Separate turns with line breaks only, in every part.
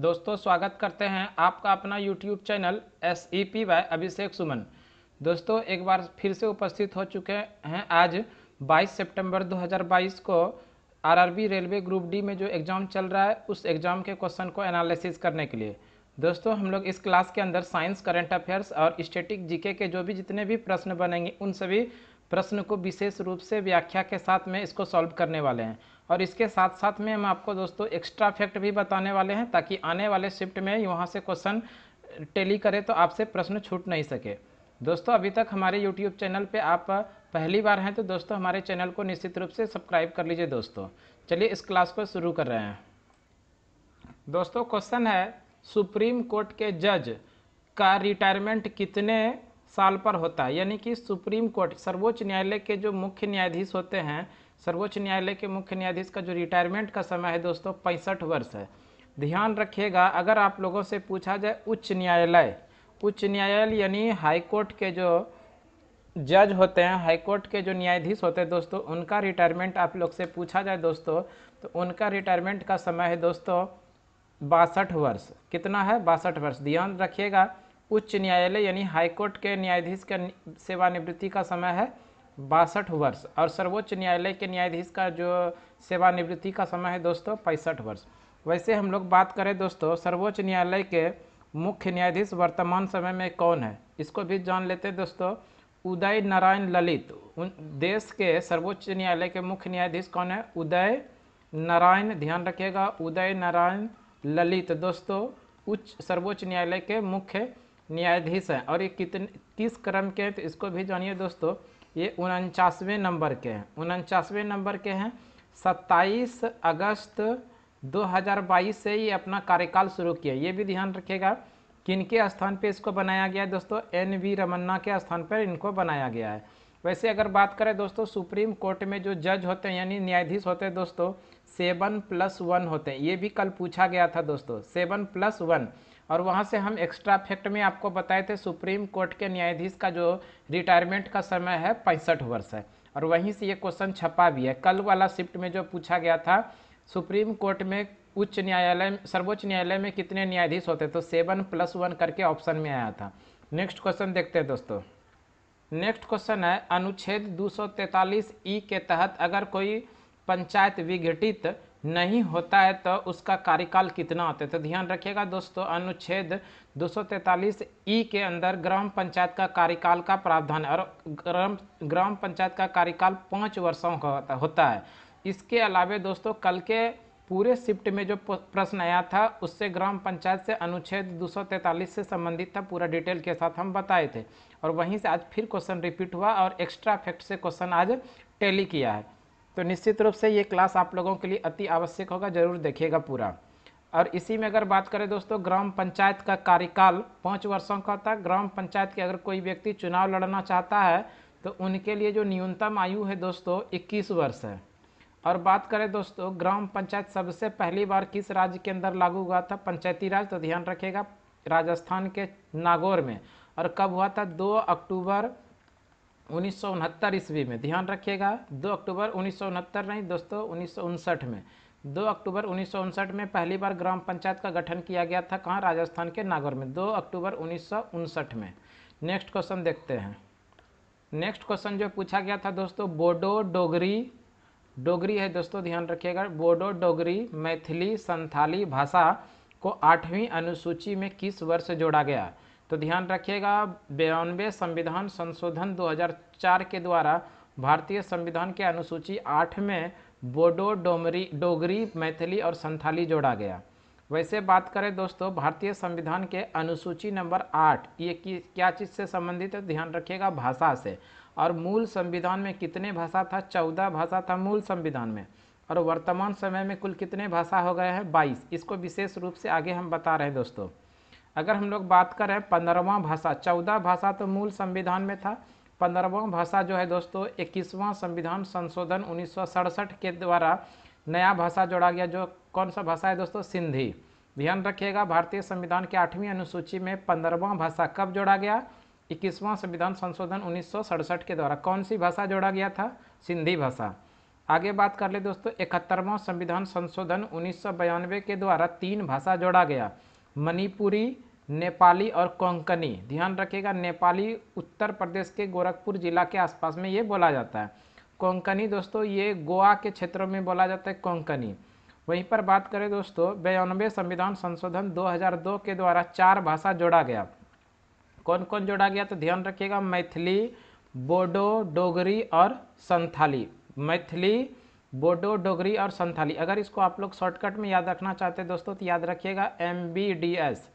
दोस्तों स्वागत करते हैं आपका अपना YouTube channel S E P Y Abhishek Suman दोस्तों एक बार फिर से उपस्थित हो चुके हैं आज 22 सितंबर 2022 को आरआरबी रेलवे ग्रुप डी में जो एग्ज़ाम चल रहा है उस एग्ज़ाम के क्वेश्चन को एनालिसिस करने के लिए दोस्तों हम लोग इस क्लास के अंदर साइंस करेंट अफेयर्स और स्टेटिक जीके के जो भी जितने भी प्रश्न बनेंगे उन सभी प्रश्न को विशेष रूप से व्याख्या के साथ में इसको सॉल्व करने वाले हैं और इसके साथ साथ में हम आपको दोस्तों एक्स्ट्रा फैक्ट भी बताने वाले हैं ताकि आने वाले शिफ्ट में यहाँ से क्वेश्चन टेली करें तो आपसे प्रश्न छूट नहीं सके दोस्तों अभी तक हमारे यूट्यूब चैनल पर आप पहली बार हैं तो दोस्तों हमारे चैनल को निश्चित रूप से सब्सक्राइब कर लीजिए दोस्तों चलिए इस क्लास को शुरू कर रहे हैं दोस्तों क्वेश्चन है सुप्रीम कोर्ट के जज का रिटायरमेंट कितने साल पर होता है यानी कि सुप्रीम कोर्ट सर्वोच्च न्यायालय के जो मुख्य न्यायाधीश होते हैं सर्वोच्च न्यायालय के मुख्य न्यायाधीश का जो रिटायरमेंट का समय है दोस्तों पैंसठ वर्ष है ध्यान रखिएगा अगर आप लोगों से पूछा जाए उच्च न्यायालय उच्च न्यायालय यानी हाईकोर्ट के जो जज होते हैं हाईकोर्ट के जो न्यायाधीश होते हैं दोस्तों उनका रिटायरमेंट आप लोग से पूछा जाए दोस्तों तो उनका रिटायरमेंट का समय है दोस्तों बासठ वर्ष कितना है बासठ वर्ष ध्यान रखिएगा उच्च न्यायालय यानी हाईकोर्ट के न्यायाधीश का सेवानिवृत्ति का समय है बासठ वर्ष और सर्वोच्च न्यायालय के न्यायाधीश का जो सेवानिवृत्ति का समय है दोस्तों पैंसठ वर्ष वैसे हम लोग बात करें दोस्तों सर्वोच्च न्यायालय के मुख्य न्यायाधीश वर्तमान समय में कौन है इसको भी जान लेते हैं दोस्तों उदय नारायण ललित उन देश के सर्वोच्च न्यायालय के मुख्य न्यायाधीश कौन है उदय नारायण ध्यान रखिएगा उदय नारायण ललित दोस्तों उच्च सर्वोच्च न्यायालय के मुख्य न्यायाधीश हैं और ये कितने किस क्रम के हैं तो इसको भी जानिए दोस्तों ये उनचासवें नंबर के हैं उनचासवें नंबर के हैं 27 अगस्त 2022 से ये अपना कार्यकाल शुरू किया ये भी ध्यान रखिएगा किन के स्थान पे इसको बनाया गया है दोस्तों एन वी रमन्ना के स्थान पर इनको बनाया गया है वैसे अगर बात करें दोस्तों सुप्रीम कोर्ट में जो जज होते हैं यानी न्यायाधीश होते हैं दोस्तों सेवन प्लस वन होते हैं ये भी कल पूछा गया था दोस्तों सेवन प्लस वन और वहाँ से हम एक्स्ट्रा फैक्ट में आपको बताए थे सुप्रीम कोर्ट के न्यायाधीश का जो रिटायरमेंट का समय है पैंसठ वर्ष है और वहीं से ये क्वेश्चन छपा भी है कल वाला शिफ्ट में जो पूछा गया था सुप्रीम कोर्ट में उच्च न्यायालय सर्वोच्च न्यायालय में कितने न्यायाधीश होते तो सेवन प्लस वन करके ऑप्शन में आया था नेक्स्ट क्वेश्चन देखते हैं दोस्तों नेक्स्ट क्वेश्चन है अनुच्छेद दो ई के तहत अगर कोई पंचायत विघटित नहीं होता है तो उसका कार्यकाल कितना होता है तो ध्यान रखिएगा दोस्तों अनुच्छेद दो ई के अंदर ग्राम पंचायत का कार्यकाल का प्रावधान है और ग्राम ग्राम पंचायत का कार्यकाल पाँच वर्षों का होता है इसके अलावा दोस्तों कल के पूरे शिफ्ट में जो प्रश्न आया था उससे ग्राम पंचायत से अनुच्छेद 243 से संबंधित था पूरा डिटेल के साथ हम बताए थे और वहीं से आज फिर क्वेश्चन रिपीट हुआ और एक्स्ट्रा फैक्ट से क्वेश्चन आज टेली किया है तो निश्चित रूप से ये क्लास आप लोगों के लिए अति आवश्यक होगा जरूर देखिएगा पूरा और इसी में अगर बात करें दोस्तों ग्राम पंचायत का कार्यकाल पाँच वर्षों का होता है ग्राम पंचायत के अगर कोई व्यक्ति चुनाव लड़ना चाहता है तो उनके लिए जो न्यूनतम आयु है दोस्तों इक्कीस वर्ष है और बात करें दोस्तों ग्राम पंचायत सबसे पहली बार किस राज्य के अंदर लागू हुआ था पंचायती राज तो ध्यान रखेगा राजस्थान के नागौर में और कब हुआ था दो अक्टूबर उन्नीस ईस्वी में ध्यान रखिएगा दो अक्टूबर उन्नीस नहीं दोस्तों उन्नीस में दो अक्टूबर उन्नीस में पहली बार ग्राम पंचायत का गठन किया गया था कहाँ राजस्थान के नागौर में दो अक्टूबर उन्नीस में नेक्स्ट क्वेश्चन देखते हैं नेक्स्ट क्वेश्चन जो पूछा गया था दोस्तों बोडो डोगरी डोगरी है दोस्तों ध्यान रखिएगा बोडो डोगरी मैथिली संथाली भाषा को आठवीं अनुसूची में किस वर्ष जोड़ा गया तो ध्यान रखिएगा बयानवे संविधान संशोधन 2004 के द्वारा भारतीय संविधान के अनुसूची आठ में बोडो डोमरी डोगरी मैथिली और संथाली जोड़ा गया वैसे बात करें दोस्तों भारतीय संविधान के अनुसूची नंबर आठ ये कि क्या चीज़ से संबंधित है ध्यान रखिएगा भाषा से और मूल संविधान में कितने भाषा था चौदह भाषा था मूल संविधान में और वर्तमान समय में कुल कितने भाषा हो गए हैं बाईस इसको विशेष रूप से आगे हम बता रहे हैं दोस्तों अगर हम लोग बात करें पंद्रहवा भाषा चौदह भाषा तो मूल संविधान में था पंद्रहवा भाषा जो है दोस्तों इक्कीसवां संविधान संशोधन उन्नीस के द्वारा नया भाषा जोड़ा गया जो कौन सा भाषा है दोस्तों सिंधी ध्यान रखिएगा भारतीय संविधान के आठवीं अनुसूची में पंद्रहवा भाषा कब जोड़ा गया इक्कीसवां संविधान संशोधन उन्नीस के द्वारा कौन सी भाषा जोड़ा गया था सिंधी भाषा आगे बात कर ले दोस्तों इकहत्तरवां संविधान संशोधन उन्नीस के द्वारा तीन भाषा जोड़ा गया मणिपुरी नेपाली और कोंकणी ध्यान रखिएगा नेपाली उत्तर प्रदेश के गोरखपुर जिला के आसपास में ये बोला जाता है कोंकणी दोस्तों ये गोवा के क्षेत्रों में बोला जाता है कोंकणी वहीं पर बात करें दोस्तों बयानवे संविधान संशोधन 2002 के द्वारा चार भाषा जोड़ा गया कौन कौन जोड़ा गया तो ध्यान रखिएगा मैथिली बोडो डोगरी और संथाली मैथिली बोडो डोगरी और संथाली अगर इसको आप लोग शॉर्टकट में याद रखना चाहते हैं दोस्तों तो याद रखिएगा M B D S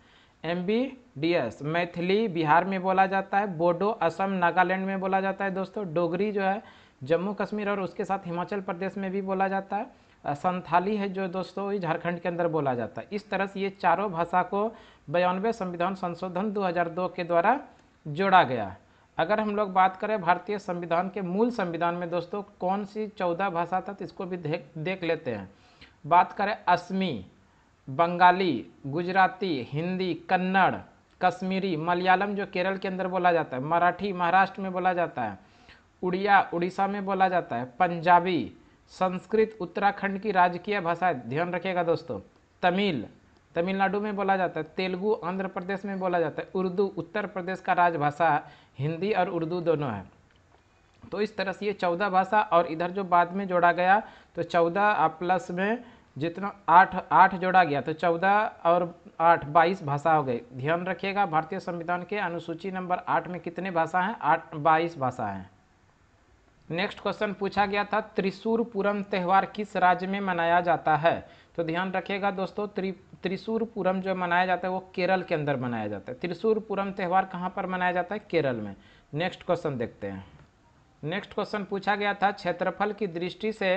M B D S Maithili Bihar में बोला जाता है बोडो असम नागालैंड में बोला जाता है दोस्तों डोगरी जो है जम्मू कश्मीर और उसके साथ हिमाचल प्रदेश में भी बोला जाता है संथाली है जो दोस्तों ये झारखंड के अंदर बोला जाता है इस तरह से ये चारों भाषा को बयानवे संविधान संशोधन 2002 के द्वारा जोड़ा गया अगर हम लोग बात करें भारतीय संविधान के मूल संविधान में दोस्तों कौन सी चौदह भाषा था तो इसको भी देख देख लेते हैं बात करें असमी बंगाली गुजराती हिंदी कन्नड़ कश्मीरी मलयालम जो केरल के अंदर बोला जाता है मराठी महाराष्ट्र में बोला जाता है उड़िया उड़ीसा में बोला जाता है पंजाबी संस्कृत उत्तराखंड की राजकीय भाषा ध्यान रखिएगा दोस्तों तमिल तमिलनाडु में बोला जाता है तेलुगु आंध्र प्रदेश में बोला जाता है उर्दू उत्तर प्रदेश का राजभाषा हिंदी और उर्दू दोनों है तो इस तरह से ये चौदह भाषा और इधर जो बाद में जोड़ा गया तो चौदह प्लस में जितना आठ आठ जोड़ा गया तो चौदह और आठ बाईस भाषा हो गई ध्यान रखिएगा भारतीय संविधान के अनुसूची नंबर आठ में कितने भाषा हैं आठ बाईस भाषा हैं नेक्स्ट क्वेश्चन पूछा गया था त्रिशूरपुरम त्यौहार किस राज्य में मनाया जाता है तो ध्यान रखिएगा दोस्तों त्रि त्रिशूरपुरम जो मनाया जाता है वो केरल के अंदर मनाया जाता है त्रिशूरपुरम त्यौहार कहाँ पर मनाया जाता है केरल में नेक्स्ट क्वेश्चन देखते हैं नेक्स्ट क्वेश्चन पूछा गया था क्षेत्रफल की दृष्टि से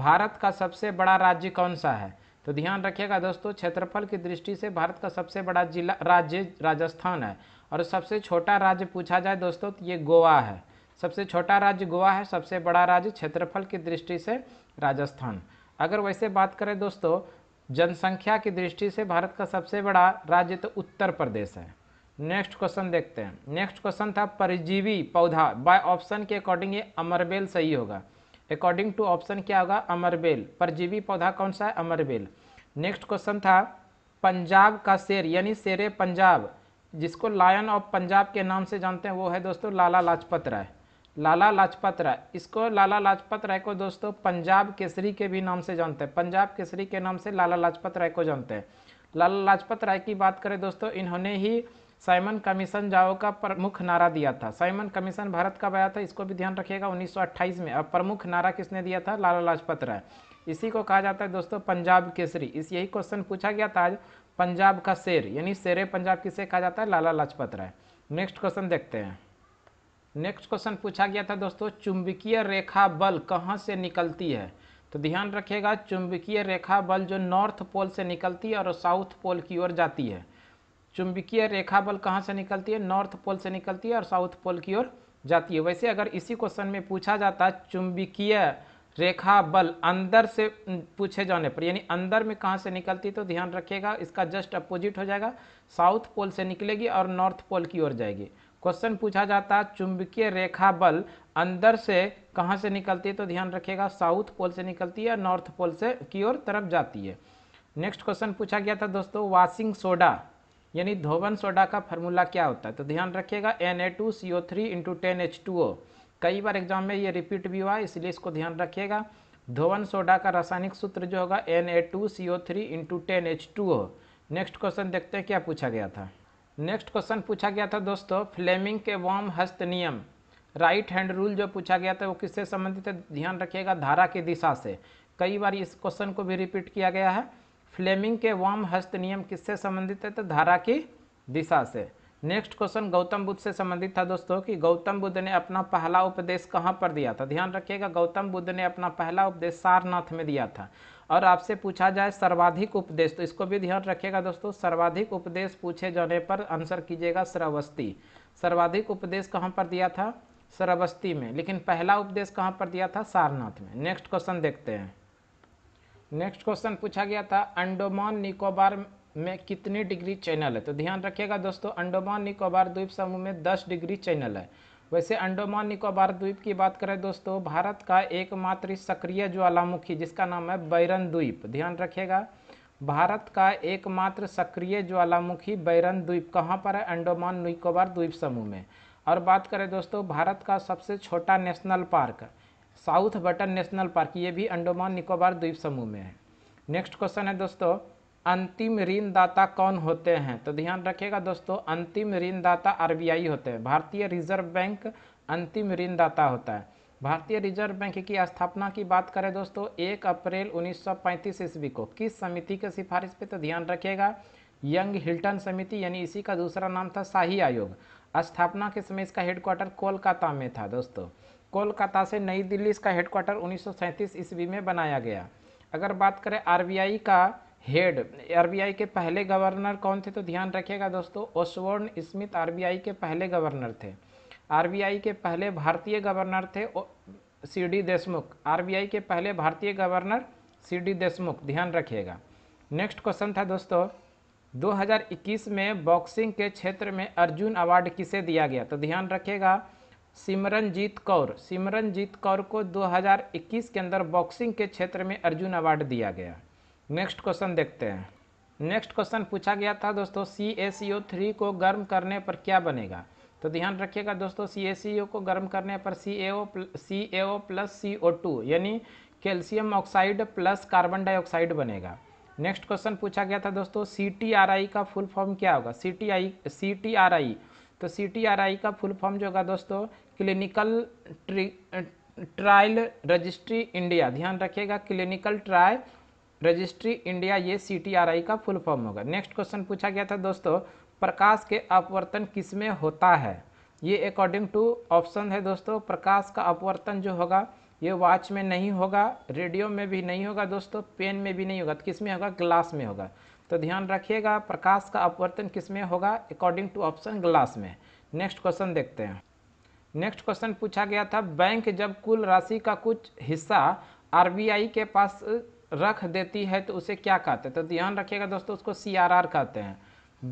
भारत का सबसे बड़ा राज्य कौन सा है तो ध्यान रखिएगा दोस्तों क्षेत्रफल की दृष्टि से भारत का सबसे बड़ा जिला राज्य राजस्थान है और सबसे छोटा राज्य पूछा जाए दोस्तों तो ये गोवा है सबसे छोटा राज्य गोवा है सबसे बड़ा राज्य क्षेत्रफल की दृष्टि से राजस्थान अगर वैसे बात करें दोस्तों जनसंख्या की दृष्टि से भारत का सबसे बड़ा राज्य तो उत्तर प्रदेश है नेक्स्ट क्वेश्चन देखते हैं नेक्स्ट क्वेश्चन था परजीवी पौधा बाय ऑप्शन के अकॉर्डिंग ये अमरबेल सही होगा अकॉर्डिंग टू ऑप्शन क्या होगा अमरबेल परजीवी पौधा कौन सा है अमरबेल नेक्स्ट क्वेश्चन था पंजाब का शेर यानी शेर पंजाब जिसको लायन ऑफ पंजाब के नाम से जानते हैं वो है दोस्तों लाला लाजपत राय लाला लाजपत राय इसको लाला लाजपत राय को दोस्तों पंजाब केसरी के भी नाम से जानते हैं पंजाब केसरी के नाम से लाला लाजपत राय को जानते हैं लाला लाजपत राय की बात करें दोस्तों इन्होंने ही साइमन कमीशन जाओ का प्रमुख नारा दिया था साइमन कमीशन भारत का बया था इसको भी ध्यान रखिएगा 1928 में अब प्रमुख नारा किसने दिया था लाला लाजपत राय इसी को कहा जाता है दोस्तों पंजाब केसरी इस यही क्वेश्चन पूछा गया था आज पंजाब का शेर यानी शेर पंजाब किसे कहा जाता है लाला लाजपत राय नेक्स्ट क्वेश्चन देखते हैं नेक्स्ट क्वेश्चन पूछा गया था दोस्तों चुंबकीय रेखा बल कहाँ से निकलती है तो ध्यान रखिएगा चुंबकीय रेखा बल जो नॉर्थ पोल से निकलती है और साउथ पोल की ओर जाती है चुंबकीय रेखा बल कहाँ से निकलती है नॉर्थ पोल से निकलती है और साउथ पोल की ओर जाती है वैसे अगर इसी क्वेश्चन में पूछा जाता चुंबकीय रेखा बल अंदर से पूछे जाने पर यानी अंदर में कहाँ से निकलती तो ध्यान रखिएगा इसका जस्ट अपोजिट हो जाएगा साउथ पोल से निकलेगी और नॉर्थ पोल की ओर जाएगी क्वेश्चन पूछा जाता है चुंबकीय रेखा बल अंदर से कहाँ से निकलती है तो ध्यान रखिएगा साउथ पोल से निकलती है नॉर्थ पोल से की ओर तरफ जाती है नेक्स्ट क्वेश्चन पूछा गया था दोस्तों वाशिंग सोडा यानी धोवन सोडा का फार्मूला क्या होता है तो ध्यान रखिएगा N A two C O three into ten H two O कई बार एग्जाम में ये रिपीट भी हुआ है इसलिए इसको ध्यान रखिएगा धोवन सोडा का रासायनिक सूत्र जो होगा N A two C O three into ten H two O next question देखते हैं क्या पूछा गया था नेक्स्ट क्वेश्चन पूछा गया था दोस्तों फ्लेमिंग के वाम हस्त नियम राइट हैंड रूल जो पूछा गया था वो किससे संबंधित है ध्यान रखिएगा धारा की दिशा से कई बार इस क्वेश्चन को भी रिपीट किया गया है फ्लेमिंग के वाम हस्त नियम किससे संबंधित है तो धारा की दिशा से नेक्स्ट क्वेश्चन गौतम बुद्ध से संबंधित था दोस्तों कि गौतम बुद्ध ने अपना पहला उपदेश कहाँ पर दिया था ध्यान रखिएगा गौतम बुद्ध ने अपना पहला उपदेश सारनाथ में दिया था और आपसे पूछा जाए सर्वाधिक उपदेश तो इसको भी ध्यान रखिएगा दोस्तों सर्वाधिक उपदेश पूछे जाने पर आंसर कीजिएगा श्रवस्ती सर्वाधिक उपदेश कहाँ पर दिया था श्रवस्ती में लेकिन पहला उपदेश कहाँ पर दिया था सारनाथ में नेक्स्ट क्वेश्चन देखते हैं नेक्स्ट क्वेश्चन पूछा गया था अंडोमान निकोबार में कितनी डिग्री चैनल है तो ध्यान रखिएगा दोस्तों अंडोमान निकोबार द्वीप समूह में 10 डिग्री चैनल है वैसे अंडोमान निकोबार द्वीप की बात करें दोस्तों भारत का एकमात्र सक्रिय ज्वालामुखी जिसका नाम है बैरन द्वीप ध्यान रखिएगा भारत का एकमात्र सक्रिय ज्वालामुखी बैरन द्वीप कहाँ पर है अंडोमान निकोबार द्वीप समूह में और बात करें दोस्तों भारत का सबसे छोटा national park south button national park ये भी अंडोमान निकोबार द्वीप समूह में है नेक्स्ट क्वेश्चन है दोस्तों अंतिम ऋणदाता कौन होते हैं तो ध्यान रखिएगा दोस्तों अंतिम ऋणदाता आरबीआई होते हैं भारतीय रिजर्व बैंक अंतिम ऋणदाता होता है भारतीय रिजर्व बैंक की स्थापना की बात करें दोस्तों एक अप्रैल 1935 ईस्वी को किस समिति के सिफारिश पे तो ध्यान रखिएगा यंग हिल्टन समिति यानी इसी का दूसरा नाम था शाही आयोग स्थापना के समय इसका हेडक्वार्टर कोलकाता में था दोस्तों कोलकाता से नई दिल्ली इसका हेडक्वार्टर 1937 ईस्वी में बनाया गया अगर बात करें आर का हेड आरबीआई के पहले गवर्नर कौन थे तो ध्यान रखिएगा दोस्तों ओसवर्न स्मिथ आरबीआई के पहले गवर्नर थे आरबीआई के पहले भारतीय गवर्नर थे सी डी देशमुख आरबीआई के पहले भारतीय गवर्नर सी डी देशमुख ध्यान रखिएगा नेक्स्ट क्वेश्चन था दोस्तों 2021 में बॉक्सिंग के क्षेत्र में अर्जुन अवार्ड किसे दिया गया तो ध्यान रखिएगा सिमरनजीत कौर सिमरनजीत कौर को 2021 के अंदर बॉक्सिंग के क्षेत्र में अर्जुन अवार्ड दिया गया नेक्स्ट क्वेश्चन देखते हैं नेक्स्ट क्वेश्चन पूछा गया था दोस्तों सी एस थ्री को गर्म करने पर क्या बनेगा तो ध्यान रखिएगा दोस्तों सी एस e को गर्म करने पर C A O C A O plus C O two यानी calcium oxide plus carbon dioxide बनेगा नेक्स्ट क्वेश्चन पूछा गया था दोस्तों सी टी आर आई का फुल फॉर्म क्या होगा C T I C T R I तो सी टी आर आई का फुल फॉर्म जो होगा दोस्तों क्लिनिकल ट्रायल रजिस्ट्री इंडिया ध्यान रखिएगा क्लिनिकल ट्रायल रजिस्ट्री इंडिया ये सी का फुल फॉर्म होगा नेक्स्ट क्वेश्चन पूछा गया था दोस्तों प्रकाश के अपवर्तन किस में होता है ये अकॉर्डिंग टू ऑप्शन है दोस्तों प्रकाश का अपवर्तन जो होगा ये वॉच में नहीं होगा रेडियो में भी नहीं होगा दोस्तों पेन में भी नहीं होगा तो किस में होगा ग्लास में होगा तो ध्यान रखिएगा प्रकाश का अपवर्तन किस में होगा अकॉर्डिंग टू ऑप्शन ग्लास में नेक्स्ट क्वेश्चन देखते हैं नेक्स्ट क्वेश्चन पूछा गया था बैंक जब कुल राशि का कुछ हिस्सा आर के पास रख देती है तो उसे क्या कहते हैं तो ध्यान रखिएगा दोस्तों उसको सी कहते हैं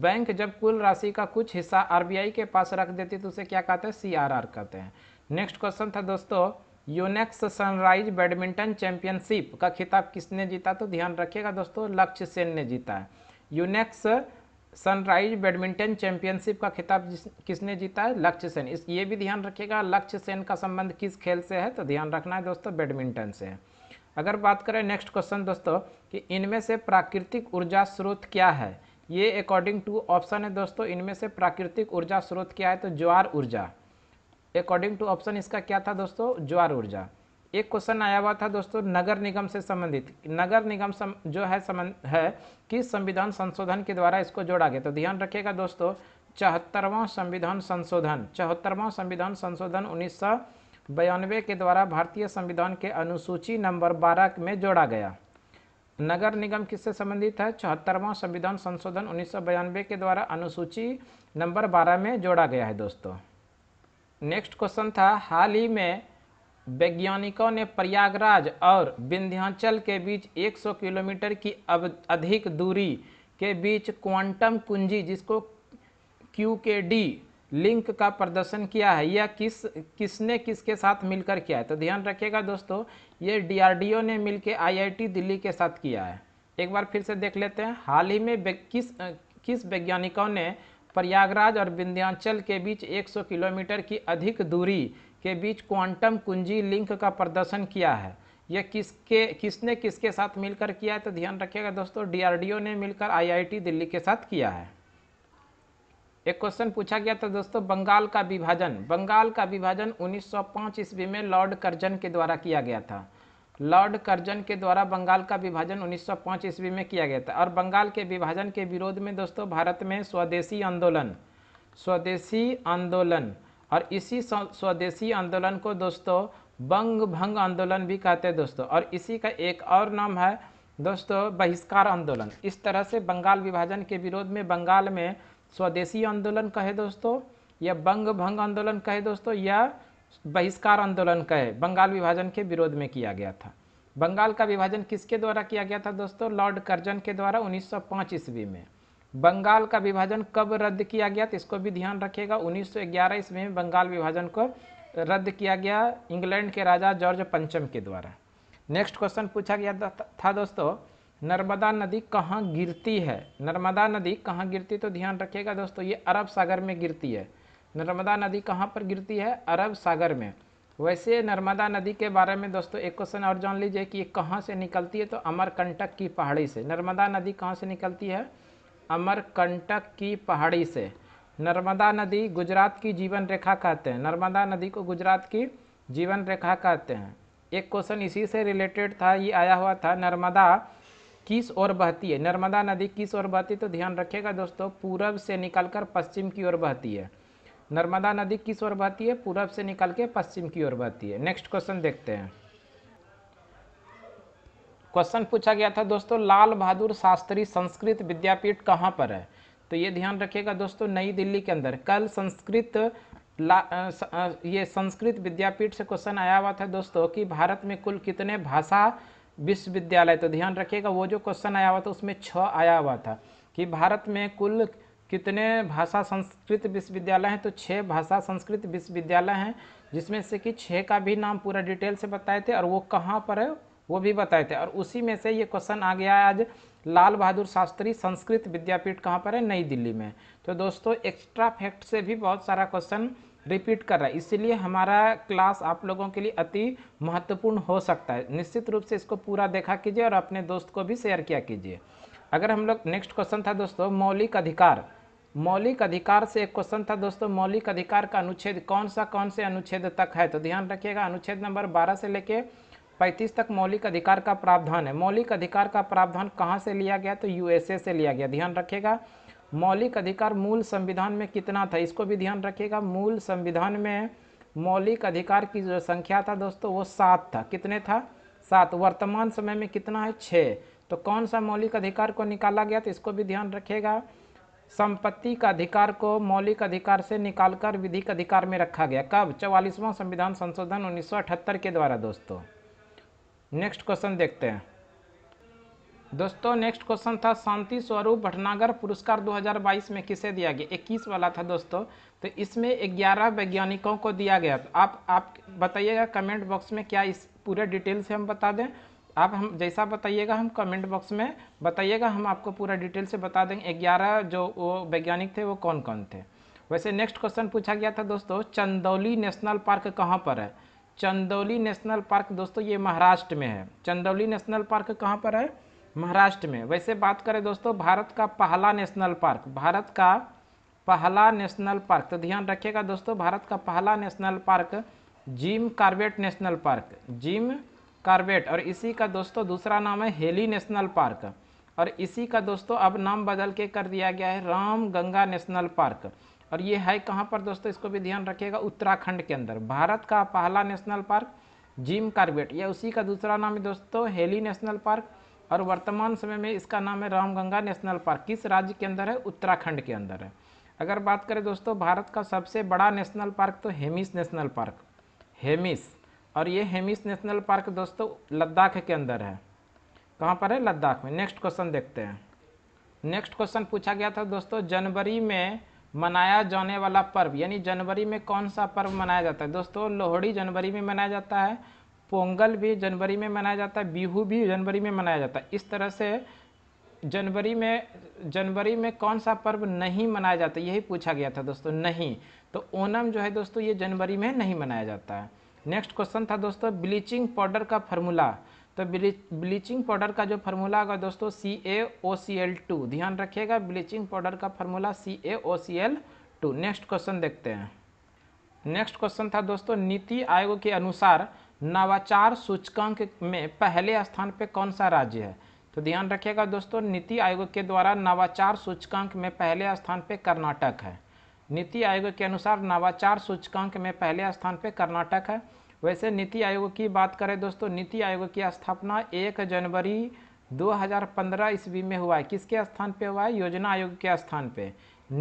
बैंक जब कुल राशि का कुछ हिस्सा आई के पास रख देती है तो उसे क्या कहते हैं सी कहते हैं नेक्स्ट क्वेश्चन था दोस्तों यूनेक्स सनराइज बैडमिंटन चैंपियनशिप का खिताब किसने जीता तो ध्यान रखिएगा दोस्तों लक्ष्य सेन ने जीता है यूनेक्स सनराइज बैडमिंटन चैंपियनशिप का खिताब किसने जीता है लक्ष्य सेन इस ये भी ध्यान रखिएगा लक्ष्य सेन का संबंध किस खेल से है तो ध्यान रखना है दोस्तों बैडमिंटन से है अगर बात करें नेक्स्ट क्वेश्चन दोस्तों कि इनमें से प्राकृतिक ऊर्जा स्रोत क्या है ये अकॉर्डिंग टू ऑप्शन है दोस्तों इनमें से प्राकृतिक ऊर्जा स्रोत क्या है तो ज्वार ऊर्जा अकॉर्डिंग टू ऑप्शन इसका क्या था दोस्तों ज्वार ऊर्जा एक क्वेश्चन आया हुआ था दोस्तों नगर निगम से संबंधित नगर निगम सम, जो है संबंध है कि संविधान संशोधन के द्वारा इसको जोड़ा गया तो ध्यान रखिएगा दोस्तों चौहत्तरवां संविधान संशोधन चौहत्तरवां संविधान संशोधन उन्नीस बयानवे के द्वारा भारतीय संविधान के अनुसूची नंबर 12 में जोड़ा गया नगर निगम किससे संबंधित है चौहत्तरवां संविधान संशोधन उन्नीस के द्वारा अनुसूची नंबर 12 में जोड़ा गया है दोस्तों नेक्स्ट क्वेश्चन था हाल ही में वैज्ञानिकों ने प्रयागराज और विंध्याचल के बीच 100 किलोमीटर की अधिक दूरी के बीच क्वांटम कुंजी जिसको क्यू के डी लिंक का प्रदर्शन किया है या किस किसने किसके साथ मिलकर किया है तो ध्यान रखिएगा दोस्तों ये डीआरडीओ ने मिलकर आईआईटी दिल्ली के साथ किया है एक बार फिर से देख लेते हैं हाल ही में किस किस वैज्ञानिकों ने प्रयागराज और विंध्याचल के बीच 100 किलोमीटर की अधिक दूरी के बीच क्वांटम कुंजी लिंक का प्रदर्शन किया है यह किसके किसने किसके साथ मिलकर किया है तो ध्यान रखिएगा दोस्तों डीआरडीओ ने मिलकर आईआईटी दिल्ली के साथ किया है एक क्वेश्चन पूछा गया था दोस्तों बंगाल का विभाजन बंगाल का विभाजन 1905 ईस्वी में लॉर्ड कर्जन के द्वारा किया गया था लॉर्ड कर्जन के द्वारा बंगाल का विभाजन 1905 ईस्वी में किया गया था और बंगाल के विभाजन के विरोध में दोस्तों भारत में स्वदेशी आंदोलन स्वदेशी आंदोलन और इसी स्वदेशी आंदोलन को दोस्तों बंग भंग आंदोलन भी कहते हैं दोस्तों और इसी का एक और नाम है दोस्तों बहिष्कार आंदोलन इस तरह से बंगाल विभाजन के विरोध में बंगाल में स्वदेशी आंदोलन कहे दोस्तों या बंग भंग आंदोलन कहे दोस्तों या बहिष्कार आंदोलन कहे बंगाल विभाजन के विरोध में किया गया था बंगाल का विभाजन किसके द्वारा किया गया था दोस्तों लॉर्ड कर्जन के द्वारा 1905 ईस्वी में बंगाल का विभाजन कब रद्द किया गया तो इसको भी ध्यान रखिएगा 1911 ईस्वी में बंगाल विभाजन को रद्द किया गया इंग्लैंड के राजा जॉर्ज पंचम के द्वारा नेक्स्ट क्वेश्चन पूछा गया था दोस्तों नर्मदा नदी कहाँ गिरती है नर्मदा नदी कहाँ गिरती है तो ध्यान रखिएगा दोस्तों ये अरब सागर में गिरती है नर्मदा नदी कहाँ पर गिरती है अरब सागर में वैसे नर्मदा नदी के बारे में दोस्तों एक क्वेश्चन और जान लीजिए कि ये कहाँ से निकलती है तो अमरकंटक की पहाड़ी से नर्मदा नदी कहाँ से निकलती है अमरकंटक की पहाड़ी से नर्मदा नदी गुजरात की जीवन रेखा कहते हैं नर्मदा नदी को गुजरात की जीवन रेखा कहते हैं एक क्वेश्चन इसी से रिलेटेड था ये आया हुआ था नर्मदा किस ओर बहती है नर्मदा नदी किस ओर बहती है तो ध्यान रखिएगा दोस्तों पूरब से निकलकर पश्चिम की ओर बहती है नर्मदा नदी किस ओर बहती है पूरब से निकल के पश्चिम की ओर बहती है नेक्स्ट क्वेश्चन देखते हैं क्वेश्चन पूछा गया था दोस्तों लाल बहादुर शास्त्री संस्कृत विद्यापीठ कहाँ पर है तो ये ध्यान रखिएगा दोस्तों नई दिल्ली के अंदर कल संस्कृत ला ये संस्कृत विद्यापीठ से क्वेश्चन आया हुआ था दोस्तों कि भारत में कुल कितने भाषा विश्वविद्यालय तो ध्यान रखिएगा वो जो क्वेश्चन आया हुआ था उसमें छ आया हुआ था कि भारत में कुल कितने भाषा संस्कृत विश्वविद्यालय हैं तो छः भाषा संस्कृत विश्वविद्यालय हैं जिसमें से कि छः का भी नाम पूरा डिटेल से बताए थे और वो कहाँ पर है वो भी बताए थे और उसी में से ये क्वेश्चन आ गया आज लाल बहादुर शास्त्री संस्कृत विद्यापीठ कहाँ पर है नई दिल्ली में तो दोस्तों एक्स्ट्रा फैक्ट से भी बहुत सारा क्वेश्चन रिपीट कर रहा है इसलिए हमारा क्लास आप लोगों के लिए अति महत्वपूर्ण हो सकता है निश्चित रूप से इसको पूरा देखा कीजिए और अपने दोस्त को भी शेयर किया कीजिए अगर हम लोग नेक्स्ट क्वेश्चन था दोस्तों मौलिक अधिकार मौलिक अधिकार से एक क्वेश्चन था दोस्तों मौलिक अधिकार का अनुच्छेद कौन सा कौन से अनुच्छेद तक है तो ध्यान रखिएगा अनुच्छेद नंबर बारह से लेके पैंतीस तक मौलिक अधिकार का प्रावधान है मौलिक अधिकार का प्रावधान कहाँ से लिया गया तो यूएसए से लिया गया ध्यान रखिएगा मौलिक अधिकार मूल संविधान में कितना था इसको भी ध्यान रखिएगा मूल संविधान में मौलिक अधिकार की जो संख्या था दोस्तों वो सात था कितने था सात वर्तमान समय में कितना है छः तो कौन सा मौलिक अधिकार को निकाला गया तो इसको भी ध्यान रखिएगा संपत्ति का अधिकार को मौलिक अधिकार से निकालकर विधिक अधिकार में रखा गया कब चौवालीसवां संविधान संशोधन 1978 के द्वारा दोस्तों नेक्स्ट क्वेश्चन देखते हैं दोस्तों नेक्स्ट क्वेश्चन था शांति स्वरूप भटनागर पुरस्कार 2022 में किसे दिया गया 21 वाला था दोस्तों तो इसमें 11 वैज्ञानिकों को दिया गया तो आप आप बताइएगा कमेंट बॉक्स में क्या इस पूरे डिटेल से हम बता दें आप हम जैसा बताइएगा हम कमेंट बॉक्स में बताइएगा हम आपको पूरा डिटेल से बता देंगे ग्यारह जो वो वैज्ञानिक थे वो कौन कौन थे वैसे नेक्स्ट क्वेश्चन पूछा गया था दोस्तों चंदौली नेशनल पार्क कहाँ पर है चंदौली नेशनल पार्क दोस्तों ये महाराष्ट्र में है चंदौली नेशनल पार्क कहाँ पर है महाराष्ट्र में वैसे बात करें दोस्तों भारत का पहला नेशनल पार्क भारत का पहला नेशनल पार्क तो ध्यान रखिएगा दोस्तों भारत का पहला national park Jim Corbett national park Jim Corbett और इसी का दोस्तों दूसरा नाम है हेली नेशनल पार्क और इसी का दोस्तों अब नाम बदल के कर दिया गया है राम गंगा नेशनल पार्क और ये है कहाँ पर दोस्तों इसको भी ध्यान रखिएगा उत्तराखंड के अंदर भारत का पहला नेशनल पार्क जिम कार्बेट या उसी का दूसरा नाम है दोस्तों हेली नेशनल पार्क और वर्तमान समय में इसका नाम है रामगंगा नेशनल पार्क किस राज्य के अंदर है उत्तराखंड के अंदर है अगर बात करें दोस्तों भारत का सबसे बड़ा नेशनल पार्क तो हेमिस नेशनल पार्क हेमिस और ये हेमिस नेशनल पार्क दोस्तों लद्दाख के अंदर है कहाँ पर है लद्दाख में नेक्स्ट क्वेश्चन देखते हैं नेक्स्ट क्वेश्चन पूछा गया था दोस्तों जनवरी में मनाया जाने वाला पर्व यानी जनवरी में कौन सा पर्व मनाया जाता है दोस्तों लोहड़ी जनवरी में मनाया जाता है पोंगल भी जनवरी में मनाया जाता है बिहू भी जनवरी में मनाया जाता है इस तरह से जनवरी में जनवरी में कौन सा पर्व नहीं मनाया जाता यही पूछा गया था दोस्तों नहीं तो ओनम जो है दोस्तों ये जनवरी में नहीं मनाया जाता है नेक्स्ट क्वेश्चन था दोस्तों ब्लीचिंग पाउडर का फार्मूला तो ब्लीचिंग पाउडर का जो फार्मूला होगा दोस्तों सी A O C L two ध्यान रखिएगा ब्लीचिंग पाउडर का formula C A O C L two next question देखते हैं नेक्स्ट क्वेश्चन था दोस्तों नीति आयोग के अनुसार नवाचार सूचकांक में पहले स्थान पे कौन सा राज्य है तो ध्यान रखिएगा दोस्तों नीति आयोग के द्वारा नवाचार सूचकांक में पहले स्थान पे कर्नाटक है नीति आयोग के अनुसार नवाचार सूचकांक में पहले स्थान पे कर्नाटक है वैसे नीति आयोग की बात करें दोस्तों नीति आयोग की स्थापना एक जनवरी 2015 ईस्वी में हुआ है किसके स्थान पे हुआ है योजना आयोग के स्थान पे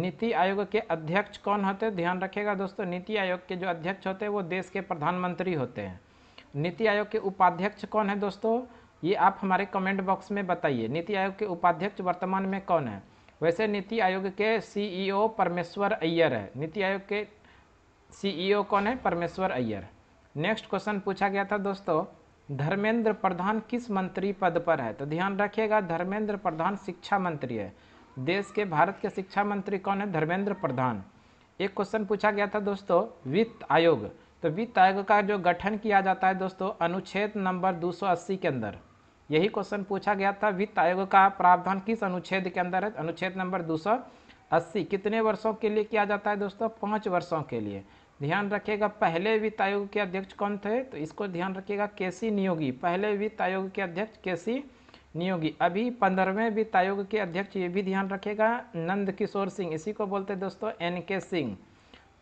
नीति आयोग के अध्यक्ष कौन होते ध्यान रखिएगा दोस्तों नीति आयोग के जो अध्यक्ष होते हैं वो देश के प्रधानमंत्री होते हैं नीति आयोग के उपाध्यक्ष कौन है दोस्तों ये आप हमारे कमेंट बॉक्स में बताइए नीति आयोग के उपाध्यक्ष वर्तमान में कौन है वैसे नीति आयोग के सीईओ e परमेश्वर अय्यर है नीति आयोग के सीईओ e कौन है परमेश्वर अय्यर नेक्स्ट क्वेश्चन पूछा गया था दोस्तों धर्मेंद्र प्रधान किस मंत्री पद पर है तो ध्यान रखिएगा धर्मेंद्र प्रधान शिक्षा मंत्री है देश के भारत के शिक्षा मंत्री कौन है धर्मेंद्र प्रधान एक क्वेश्चन पूछा गया था दोस्तों वित्त आयोग तो वित्त आयोग का जो गठन किया जाता है दोस्तों अनुच्छेद नंबर 280 के अंदर यही क्वेश्चन पूछा गया था वित्त आयोग का प्रावधान किस अनुच्छेद के अंदर है अनुच्छेद नंबर 280 कितने वर्षों के लिए किया जाता है दोस्तों पाँच वर्षों के लिए ध्यान रखिएगा पहले वित्त आयोग के अध्यक्ष कौन थे तो इसको ध्यान रखिएगा के सी नियोगी पहले वित्त आयोग के अध्यक्ष के सी नियोगी अभी पंद्रहवें वित्त आयोग के अध्यक्ष ये भी ध्यान रखेगा नंद किशोर सिंह इसी को बोलते दोस्तों एन के सिंह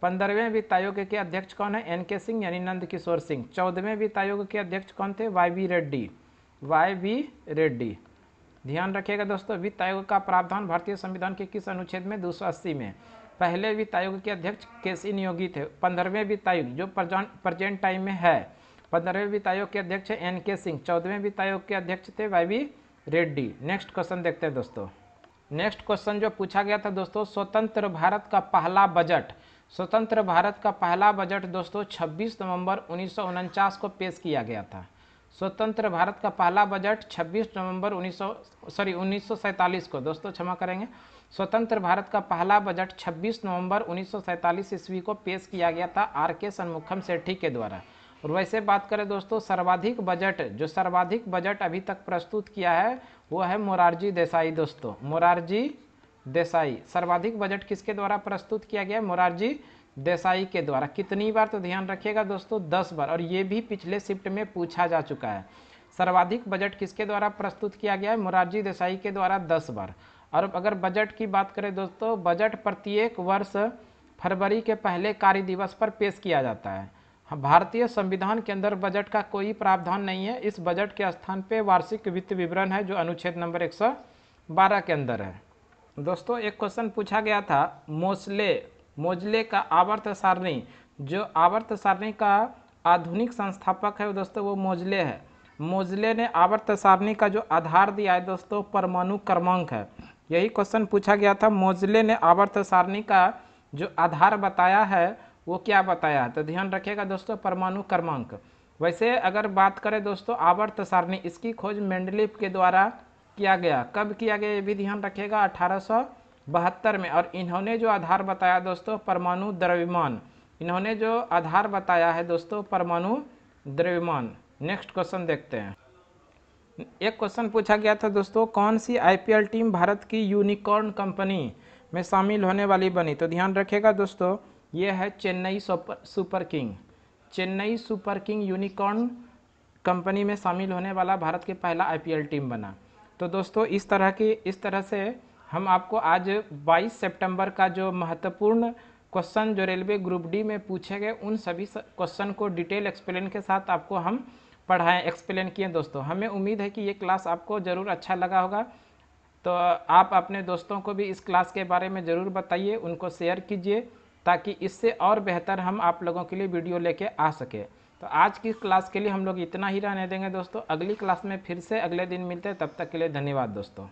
पंद्रहवें वित्त आयोग के अध्यक्ष कौन है एन के सिंह यानी नंद किशोर सिंह चौदहवें वित्त आयोग के अध्यक्ष कौन थे Y V Reddy Y V Reddy ध्यान रखिएगा दोस्तों वित्त आयोग का प्रावधान भारतीय संविधान के किस अनुच्छेद में दो में पहले वित्त आयोग के अध्यक्ष के सी नियोगी थे पंद्रहवें वित्त आयोग जो प्रजेंट टाइम में है पंद्रहवें वित्त आयोग के अध्यक्ष एन के सिंह चौदहवें वित्त आयोग के अध्यक्ष थे Y V Reddy next question देखते हैं दोस्तों नेक्स्ट क्वेश्चन जो पूछा गया था दोस्तों स्वतंत्र भारत का पहला बजट स्वतंत्र भारत का पहला बजट दोस्तों 26 नवंबर उन्नीस को पेश किया गया था स्वतंत्र भारत का पहला बजट 26 नवंबर 1900 सॉरी उन्नीस को दोस्तों क्षमा करेंगे स्वतंत्र भारत का पहला बजट 26 नवंबर उन्नीस ईस्वी को पेश किया गया था आर के सन्मुखम सेठी के द्वारा और वैसे बात करें दोस्तों सर्वाधिक बजट जो सर्वाधिक बजट अभी तक प्रस्तुत किया है वो है मोरारजी देसाई दोस्तों मोरारजी देसाई सर्वाधिक बजट किसके द्वारा प्रस्तुत किया गया मोरारजी देसाई के द्वारा कितनी बार तो ध्यान रखिएगा दोस्तों दस बार और ये भी पिछले शिफ्ट में पूछा जा चुका है सर्वाधिक बजट किसके द्वारा प्रस्तुत किया गया है मोरारजी देसाई के द्वारा दस बार और अगर बजट की बात करें दोस्तों बजट प्रत्येक वर्ष फरवरी के पहले कार्य दिवस पर पेश किया जाता है हाँ, भारतीय संविधान के अंदर बजट का कोई प्रावधान नहीं है इस बजट के स्थान पर वार्षिक वित्त विवरण है जो अनुच्छेद नंबर एक के अंदर है दोस्तों एक क्वेश्चन पूछा गया था मोसले मोजले का आवर्त सारणी जो आवर्त सारणी का आधुनिक संस्थापक है दोस्तों वो मोजले है मोजले ने आवर्त सारणी का जो आधार दिया है दोस्तों परमाणु क्रमांक है यही क्वेश्चन पूछा गया था मोजले ने आवर्त सारणी का जो आधार बताया है वो क्या बताया है तो ध्यान रखिएगा दोस्तों परमाणु क्रमांक वैसे अगर बात करें दोस्तों आवर्त सारणी इसकी खोज मेंडलिप के द्वारा किया गया कब किया गया ये भी ध्यान रखेगा अठारह में और इन्होंने जो आधार बताया दोस्तों परमाणु द्रव्यमान इन्होंने जो आधार बताया है दोस्तों परमाणु द्रव्यमान नेक्स्ट क्वेश्चन देखते हैं एक क्वेश्चन पूछा गया था दोस्तों कौन सी आईपीएल टीम भारत की यूनिकॉर्न कंपनी में शामिल होने वाली बनी तो ध्यान रखेगा दोस्तों ये है Chennai super king Chennai super king unicorn company में शामिल होने वाला भारत के पहला आईपीएल टीम बना तो दोस्तों इस तरह की इस तरह से हम आपको आज 22 सितंबर का जो महत्वपूर्ण क्वेश्चन जो रेलवे ग्रुप डी में पूछे गए उन सभी क्वेश्चन को डिटेल एक्सप्लेन के साथ आपको हम पढ़ाएं एक्सप्लेन किए दोस्तों हमें उम्मीद है कि ये क्लास आपको ज़रूर अच्छा लगा होगा तो आप अपने दोस्तों को भी इस क्लास के बारे में ज़रूर बताइए उनको शेयर कीजिए ताकि इससे और बेहतर हम आप लोगों के लिए वीडियो लेके आ सकें तो आज की क्लास के लिए हम लोग इतना ही रहने देंगे दोस्तों अगली क्लास में फिर से अगले दिन मिलते हैं तब तक के लिए धन्यवाद दोस्तों